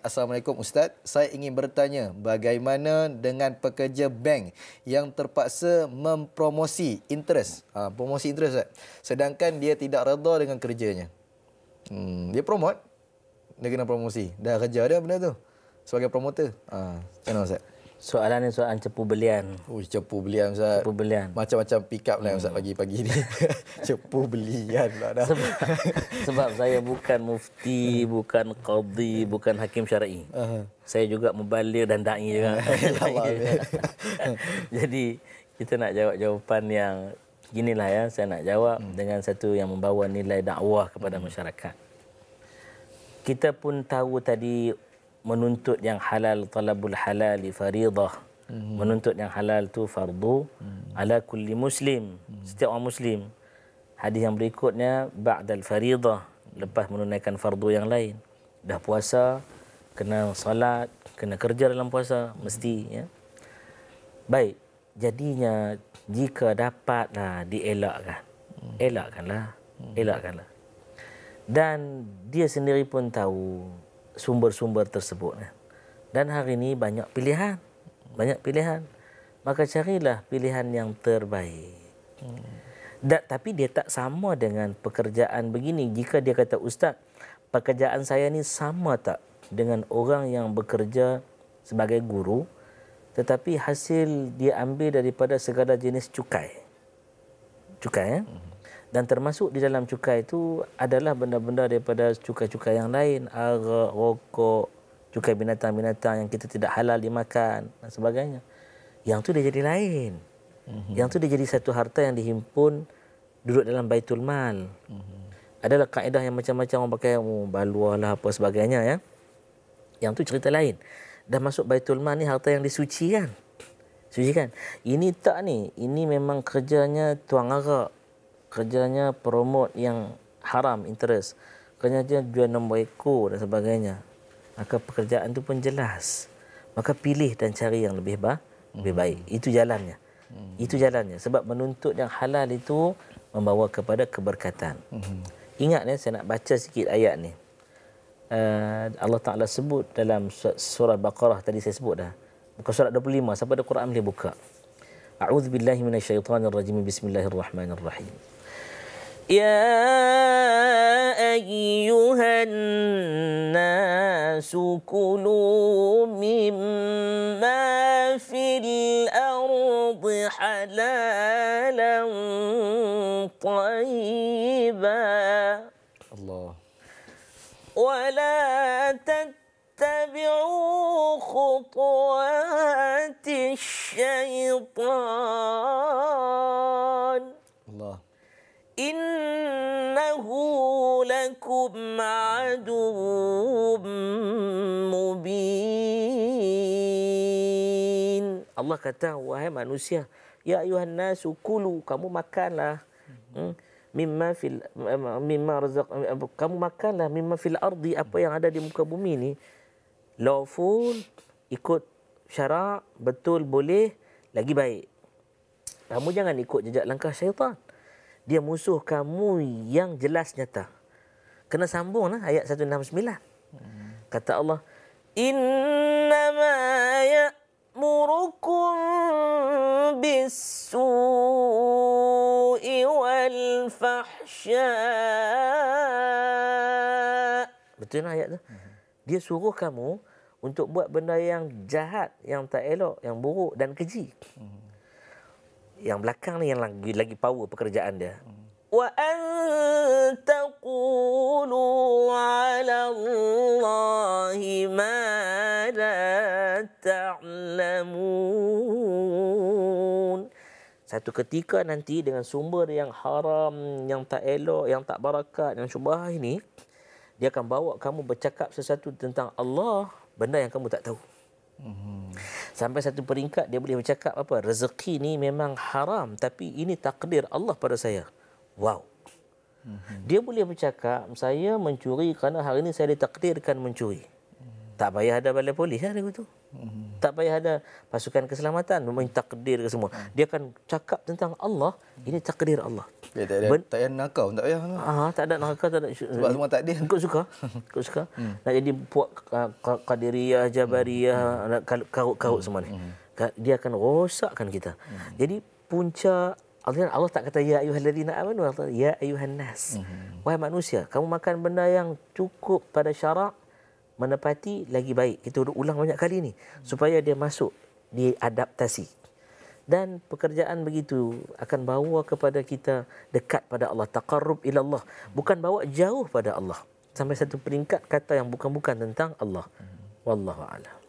Assalamualaikum Ustaz. Saya ingin bertanya bagaimana dengan pekerja bank yang terpaksa mempromosi interest. Ha, promosi interest Ustaz. Sedangkan dia tidak redha dengan kerjanya. Hmm, dia promote. Dia kena promosi. Dah kerja dia benda tu. Sebagai promoter. Ha, kenapa Ustaz? Soalan ni soalan cepu belian. Ui, cepu belian, Ustaz. Cepu belian. Macam-macam pick up lah, Ustaz, pagi-pagi ni. cepu belian lah dah. Sebab, sebab saya bukan mufti, bukan qadhi, bukan hakim syar'i. Uh-huh. Saya juga mubalir dan da'i juga. Jadi, kita nak jawab jawapan yang... Ginilah ya, saya nak jawab hmm. dengan satu yang membawa nilai dakwah kepada hmm. masyarakat. Kita pun tahu tadi menuntut yang halal talabul halal fardhah hmm. menuntut yang halal tu fardu hmm. ala kulli muslim hmm. setiap orang muslim hadis yang berikutnya ba'dal fardhah lepas menunaikan fardu yang lain dah puasa kena solat kena kerja dalam puasa mesti ya baik jadinya jika dapatlah dielakkan hmm. elakkanlah hmm. elakkanlah dan dia sendiri pun tahu sumber-sumber tersebut. Dan hari ini banyak pilihan, banyak pilihan. Maka carilah pilihan yang terbaik. Hmm. Dan, tapi dia tak sama dengan pekerjaan begini. Jika dia kata, Ustaz, pekerjaan saya ni sama tak dengan orang yang bekerja sebagai guru, tetapi hasil dia ambil daripada segala jenis cukai. Cukai, ya? Eh? Hmm dan termasuk di dalam cukai itu adalah benda-benda daripada cukai-cukai yang lain arak rokok cukai binatang-binatang yang kita tidak halal dimakan dan sebagainya yang tu dia jadi lain mm-hmm. yang tu dia jadi satu harta yang dihimpun duduk dalam baitul mal mm-hmm. adalah kaedah yang macam-macam orang pakai oh, baluah lah apa sebagainya ya yang tu cerita lain dah masuk baitul mal ni harta yang disucikan sucikan ini tak ni ini memang kerjanya tuang arak kerjanya promote yang haram interest kerjanya jual nombor ekor dan sebagainya maka pekerjaan itu pun jelas maka pilih dan cari yang lebih baik lebih baik hmm. itu jalannya hmm. itu jalannya sebab menuntut yang halal itu membawa kepada keberkatan hmm. ingat ya saya nak baca sikit ayat ni eh, Allah Taala sebut dalam surah Baqarah tadi saya sebut dah Muka surat 25 siapa ada Quran boleh buka A'udzubillahi minasyaitanirrajim Bismillahirrahmanirrahim يا أيها الناس كلوا مما في الأرض حلالا طيبا الله ولا تتبعوا خطوات الشيطان لكم عدو مبين الله kata wahai manusia ya ayuhan nasu kulu kamu makanlah hmm, mimma fil mimma razaq kamu makanlah mimma fil ardi apa yang ada di muka bumi ni lawful ikut syarak betul boleh lagi baik kamu jangan ikut jejak langkah syaitan dia musuh kamu yang jelas nyata. Hmm kena sambunglah ayat 169 hmm. kata Allah innama ya'murukum bis-su'i wal fahsya betul lah ayat tu hmm. dia suruh kamu untuk buat benda yang jahat yang tak elok yang buruk dan keji hmm. yang belakang ni yang lagi lagi power pekerjaan dia hmm. وأن تقولوا على الله ما Satu ketika nanti dengan sumber yang haram, yang tak elok, yang tak barakat, yang syubah ini, dia akan bawa kamu bercakap sesuatu tentang Allah, benda yang kamu tak tahu. Hmm. Sampai satu peringkat dia boleh bercakap apa? Rezeki ni memang haram tapi ini takdir Allah pada saya. Wow. Mhm. Dia boleh bercakap, saya mencuri kerana hari ini saya ditakdirkan mencuri. Tak payah ada balai polis hari lah itu. Mhm. Tak payah ada pasukan keselamatan Mentakdir ke semua hmm. Dia akan cakap tentang Allah Ini takdir Allah ya, tak, ada, ben, tak payah nakal Tak payah Aha, ah, Tak ada nakal tak ada, Sebab semua takdir Kau suka Kau suka hmm. Nak jadi puak uh, Qadiriyah Jabariyah hmm. Karut-karut semua ni hmm. Dia akan rosakkan kita hmm. Jadi puncak Allah, Allah tak kata ya ayyuhallazina amanu Allah kata, ya ayuhan nas. Mm-hmm. Wahai manusia, kamu makan benda yang cukup pada syarak menepati lagi baik. Kita ulang banyak kali ni mm-hmm. supaya dia masuk diadaptasi. Dan pekerjaan begitu akan bawa kepada kita dekat pada Allah, taqarrub ila Allah, bukan bawa jauh pada Allah. Sampai satu peringkat kata yang bukan-bukan tentang Allah. Mhm. Wallahu a'lam.